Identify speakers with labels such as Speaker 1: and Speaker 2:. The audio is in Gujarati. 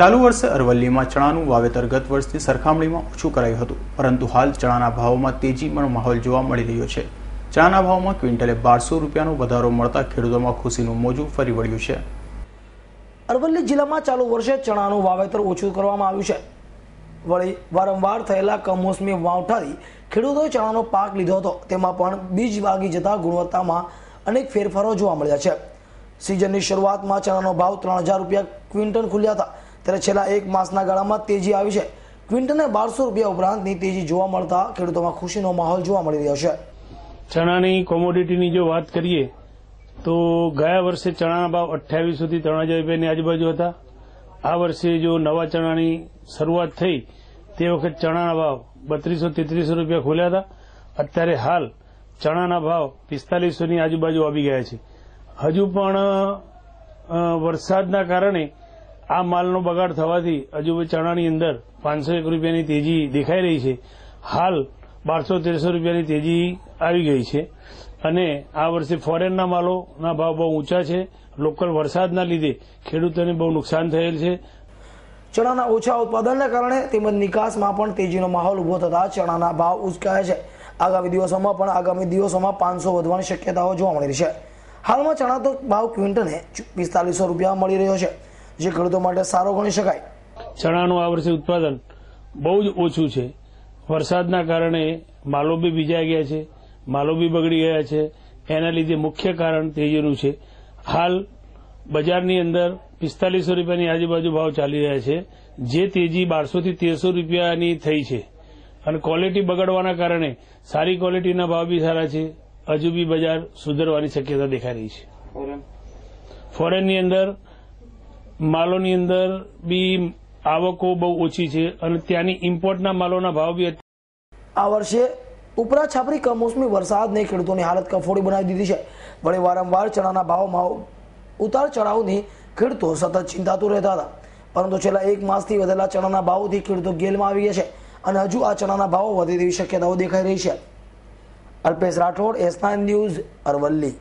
Speaker 1: ચાલુ વર્ષે અરવલ્લીમાં ચણાનું વાવેતર ગત વર્ષની સરખામણીમાં ઓછું કરાયું હતું પરંતુ હાલ ચણાના ભાવમાં તેજીનો માહોલ જોવા મળી રહ્યો છે ચણાના ભાવમાં ક્વિન્ટલે બારસો રૂપિયાનો વધારો મળતા ખેડૂતોમાં ખુશીનું મોજું ફરી વળ્યું છે
Speaker 2: અરવલ્લી જિલ્લામાં ચાલુ વર્ષે ચણાનું વાવેતર ઓછું કરવામાં આવ્યું છે વળી વારંવાર થયેલા કમોસમી વાવઠાથી ખેડૂતોએ ચણાનો પાક લીધો હતો તેમાં પણ બીજ વાગી જતા ગુણવત્તામાં અનેક ફેરફારો જોવા મળ્યા છે સિઝનની શરૂઆતમાં ચણાનો ભાવ ત્રણ હજાર રૂપિયા ક્વિન્ટલ ખુલ્યા હતા ત્યારે છેલ્લા એક માસના ગાળામાં તેજી આવી છે ક્વિન્ટને બારસો રૂપિયા ઉપરાંતની તેજી જોવા મળતા ખેડૂતોમાં ખુશીનો માહોલ જોવા મળી રહ્યો છે
Speaker 1: ચણાની કોમોડિટીની જો વાત કરીએ તો ગયા વર્ષે ચણાના ભાવ અઠ્યાવીસોથી ત્રણ હજાર રૂપિયાની આજુબાજુ હતા આ વર્ષે જો નવા ચણાની શરૂઆત થઈ તે વખત ચણાના ભાવ બત્રીસો તેત્રીસો રૂપિયા ખોલ્યા હતા અત્યારે હાલ ચણાના ભાવ પિસ્તાલીસોની આજુબાજુ આવી ગયા છે હજુ પણ વરસાદના કારણે આ માલનો બગાડ થવાથી હજુ ચણાની અંદર પાંચસો એક રૂપિયાની તેજી દેખાઈ રહી છે હાલ બારસો તેરસો રૂપિયાની તેજી આવી ગઈ છે અને આ વર્ષે ફોરેનના માલોના ભાવ બહુ ઊંચા છે લોકલ વરસાદના લીધે ખેડૂતોને બહુ નુકસાન થયેલ છે
Speaker 2: ચણાના ઓછા ઉત્પાદનને કારણે તેમજ નિકાસમાં પણ તેજીનો માહોલ ઉભો થતા ચણાના ભાવ ઉચકાયા છે આગામી દિવસોમાં પણ આગામી દિવસોમાં પાંચસો વધવાની શક્યતાઓ જોવા મળી રહી છે હાલમાં ચણા તો ભાવ ક્વિન્ટને પિસ્તાલીસો રૂપિયા મળી રહ્યો છે જે ખેડૂતો માટે સારો ગણી શકાય
Speaker 1: ચણાનું આ વર્ષે ઉત્પાદન બહુ જ ઓછું છે વરસાદના કારણે માલો બી ભીજાઈ ગયા છે માલો બી બગડી ગયા છે એના લીધે મુખ્ય કારણ તેજીનું છે હાલ બજારની અંદર પિસ્તાલીસો રૂપિયાની આજુબાજુ ભાવ ચાલી રહ્યા છે જે તેજી બારસોથી તેરસો રૂપિયાની થઈ છે અને ક્વોલિટી બગડવાના કારણે સારી ક્વોલિટીના ભાવ બી સારા છે હજુ બી બજાર સુધરવાની શક્યતા દેખાઈ રહી છે ફોરેનની અંદર માલોની અંદર બી આવકો બહુ ઓછી છે અને ત્યાંની ઇમ્પોર્ટના માલોના ભાવ બી
Speaker 2: આ વર્ષે ઉપરા છાપરી કમોસમી વરસાદ નહીં ખેડૂતોની હાલત કફોડી બનાવી દીધી છે વળી વારંવાર ચણાના ભાવમાં ઉતાર ચઢાવની ખેડૂતો સતત ચિંતાતું રહેતા હતા પરંતુ છેલ્લા એક માસથી વધેલા ચણાના ભાવથી ખેડૂતો ગેલમાં આવી ગયા છે અને હજુ આ ચણાના ભાવો વધે તેવી શક્યતાઓ દેખાઈ રહી છે અલ્પેશ રાઠોડ એસનાઇન ન્યૂઝ અરવલ્લી